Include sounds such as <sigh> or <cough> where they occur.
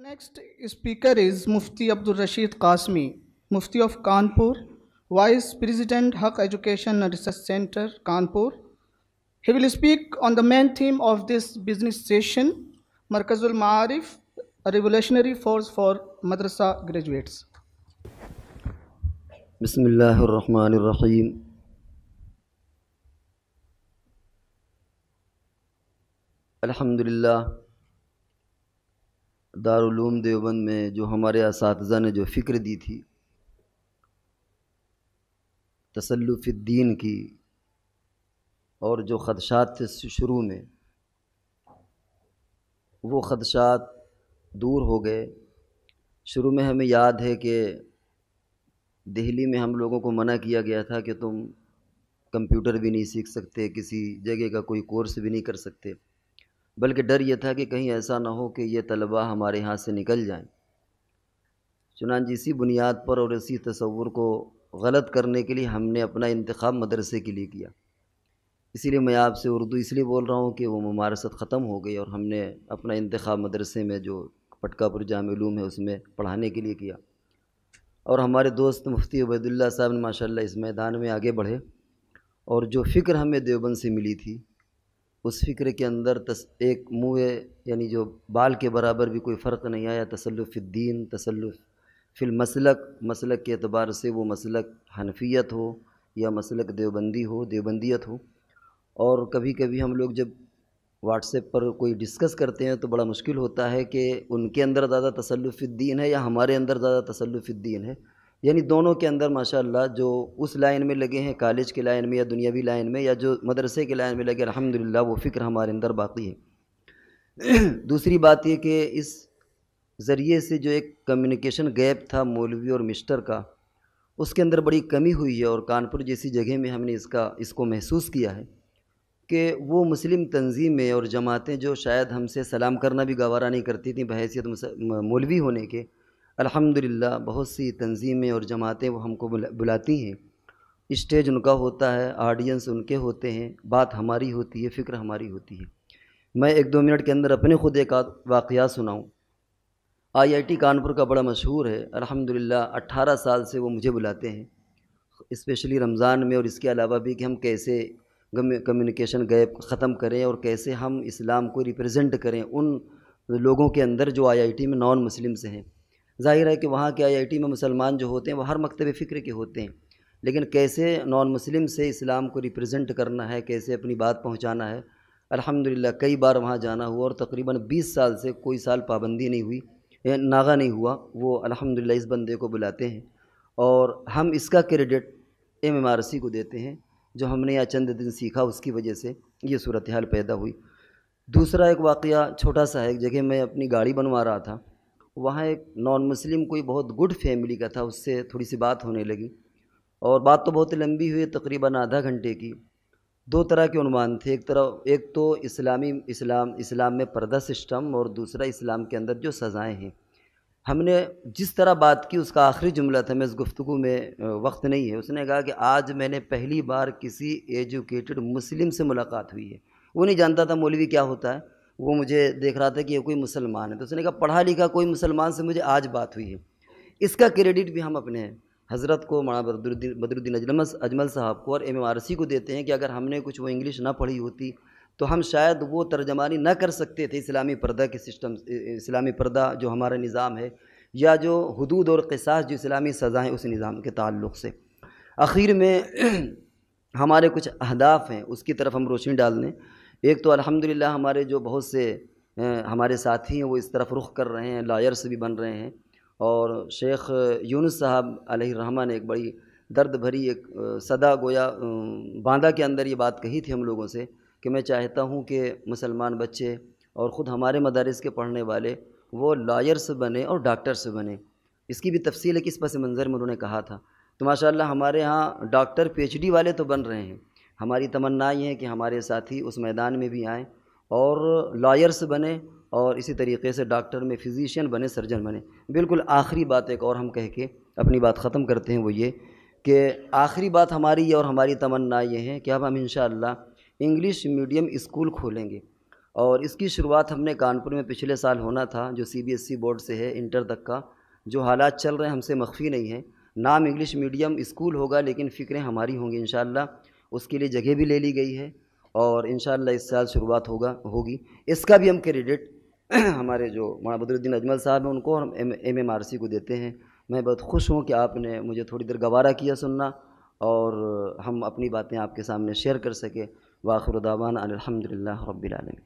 Next speaker is Mufti Abdul Rashid Qasmi, Mufti of Kanpur, Vice President Haq Education and Research Center, Kanpur. He will speak on the main theme of this business session, Markazul Ma'arif, a revolutionary force for madrasa graduates. Bismillah ar-Rahman rahim Alhamdulillah. दारूम Deoband में जो हमारे इस ने जो फ़िक्र दी थी तसल्लुफ़ीन की और जो ख़दशात थे शुरू में वो ख़दशात दूर हो गए शुरू में हमें याद है कि दिल्ली में हम लोगों को मना किया गया था कि तुम कंप्यूटर भी नहीं सीख सकते किसी जगह का कोई कोर्स भी नहीं कर सकते बल्कि डर यह था कि कहीं ऐसा ना हो कि ये तलबा हमारे यहाँ से निकल चुनान चुनानच इसी बुनियाद पर और इसी तस्वुर को गलत करने के लिए हमने अपना इंतखब मदरसे के लिए किया इसीलिए मैं आपसे उर्दू इसलिए बोल रहा हूँ कि वो ममारसत ख़त्म हो गई और हमने अपना इंतखब मदरसे में जो पटकापुर जामूम है उसमें पढ़ाने के लिए किया और हमारे दोस्त मुफ्ती उबैदुल्ला साहब ने माशा इस मैदान में आगे बढ़े और जो फ़िक्र हमें देवबंद से मिली थी उस फ़िक्र के अंदर तस एक मुँह यानी जो बाल के बराबर भी कोई फ़र्क नहीं आया दीन तसल्लुफ़ फिल मसलक मसलक के अतबार से वो मसलक हनफियत हो या मसलक देवबंदी हो देवबंदियत हो और कभी कभी हम लोग जब व्हाट्सएप पर कोई डिस्कस करते हैं तो बड़ा मुश्किल होता है कि उनके अंदर ज़्यादा तसल्लुफ़ीन है या हमारे अंदर ज़्यादा दीन है यानी दोनों के अंदर माशाल्लाह जो उस लाइन में लगे हैं कॉलेज के लाइन में या दुनियावी लाइन में या जो मदरसे के लाइन में लगे अलहमदिल्ला वो फ़िक्र हमारे अंदर बाकी है <clears throat> दूसरी बात यह कि इस ज़रिए से जो एक कम्युनिकेशन गैप था मौलवी और मिस्टर का उसके अंदर बड़ी कमी हुई है और कानपुर जैसी जगह में हमने इसका इसको महसूस किया है कि वो मुस्लिम तंजीमें और जमातें जो शायद हमसे सलाम करना भी गवारा नहीं करती थी बहसीत मौलवी होने के अल्हम्दुलिल्लाह बहुत सी तंजीमें और जमातें वो हमको बुलाती हैं स्टेज उनका होता है ऑडियंस उनके होते हैं बात हमारी होती है फ़िक्र हमारी होती है मैं एक दो मिनट के अंदर अपने खुद एक वाक़ सुनाऊँ आईआईटी कानपुर का बड़ा मशहूर है अल्हम्दुलिल्लाह 18 साल से वो मुझे बुलाते हैं इस्पेशली रमज़ान में और इसके अलावा भी कि हम कैसे कम्युनिकेशन गैप ख़त्म करें और कैसे हम इस्लाम को रिप्रेजेंट करें उन लोगों के अंदर जो आईआईटी में नॉन मुस्लिम से हैं जाहिर है कि वहाँ के आई में मुसलमान जो होते हैं वह हर मकतब फ़िक्र के होते हैं लेकिन कैसे नॉन मुस्लिम से इस्लाम को रिप्रेजेंट करना है कैसे अपनी बात पहुँचाना है अल्हम्दुलिल्लाह कई बार वहाँ जाना हुआ और तकरीबन 20 साल से कोई साल पाबंदी नहीं हुई नागा नहीं हुआ वो अल्हम्दुलिल्लाह इस बंदे को बुलाते हैं और हम इसका क्रेडिट एम को देते हैं जो हमने यहाँ चंद दिन सीखा उसकी वजह से ये सूरत हाल पैदा हुई दूसरा एक वाक़ छोटा सा है एक जगह मैं अपनी गाड़ी बनवा रहा था वहाँ एक नॉन मुस्लिम कोई बहुत गुड फैमिली का था उससे थोड़ी सी बात होने लगी और बात तो बहुत लंबी हुई तकरीबन आधा घंटे की दो तरह के अनुमान थे एक तरह एक तो इस्लामी इस्लाम इस्लाम में पर्दा सिस्टम और दूसरा इस्लाम के अंदर जो सज़ाएँ हैं हमने जिस तरह बात की उसका आखिरी जुमला था मैं इस गुफ्तु में वक्त नहीं है उसने कहा कि आज मैंने पहली बार किसी एजुकेटेड मुस्लिम से मुलाकात हुई है वो नहीं जानता था मौलवी क्या होता है वो मुझे देख रहा था कि ये कोई मुसलमान है तो उसने कहा पढ़ा लिखा कोई मुसलमान से मुझे आज बात हुई है इसका क्रेडिट भी हम अपने हज़रत को माना बदरुद्दीन बदरुद्दीन अजलम अजमल साहब को और एम को देते हैं कि अगर हमने कुछ वो इंग्लिश ना पढ़ी होती तो हम शायद वो तर्जमानी ना कर सकते थे इस्लामी पर्दा के सिस्टम इस्लामी पर्दा जो हमारा निज़ाम है या जो हदूद और कसास जो इस्लामी सज़ाएँ उस निज़ाम के ताल्लुक़ से आखिर में <clears throat> हमारे कुछ अहदाफ़ हैं उसकी तरफ हम रोशनी डाल दें एक तो अल्हम्दुलिल्लाह हमारे जो बहुत से हमारे साथी हैं वो इस तरफ रुख कर रहे हैं लायर्स भी बन रहे हैं और शेख यूनुस साहब अलहमा ने एक बड़ी दर्द भरी एक सदा गोया बांदा के अंदर ये बात कही थी हम लोगों से कि मैं चाहता हूँ कि मुसलमान बच्चे और ख़ुद हमारे मदारस के पढ़ने वाले वो लॉयर्स बने और डॉक्टर्स बने इसकी भी तफसील है किस पस मंज़र में उन्होंने कहा था तो माशाल्लाह हमारे यहाँ डॉक्टर पीएचडी वाले तो बन रहे हैं हमारी तमन्ना ये है कि हमारे साथी उस मैदान में भी आएँ और लॉयर्स बने और इसी तरीके से डॉक्टर में फिज़िशियन बने सर्जन बने बिल्कुल आखिरी बात एक और हम कह के अपनी बात ख़त्म करते हैं वो ये कि आखिरी बात हमारी और हमारी तमन्ना ये है कि अब हम इन इंग्लिश मीडियम स्कूल खोलेंगे और इसकी शुरुआत हमने कानपुर में पिछले साल होना था जो सी बोर्ड e से है इंटर तक का जो हालात चल रहे हैं हमसे मख्फी नहीं है नाम इंग्लिश मीडियम स्कूल होगा लेकिन फ़िक्रें हमारी होंगी इन उसके लिए जगह भी ले ली गई है और इन इस साल शुरुआत होगा होगी इसका भी हम क्रेडिट <clears throat> हमारे जो मौलाना अजमल साहब हैं उनको और एम एम आर सी को देते हैं मैं बहुत खुश हूँ कि आपने मुझे थोड़ी देर गवारा किया सुनना और हम अपनी बातें आपके सामने शेयर कर सकें वाखुरदावान अलहमदिल्ला रबीआलमी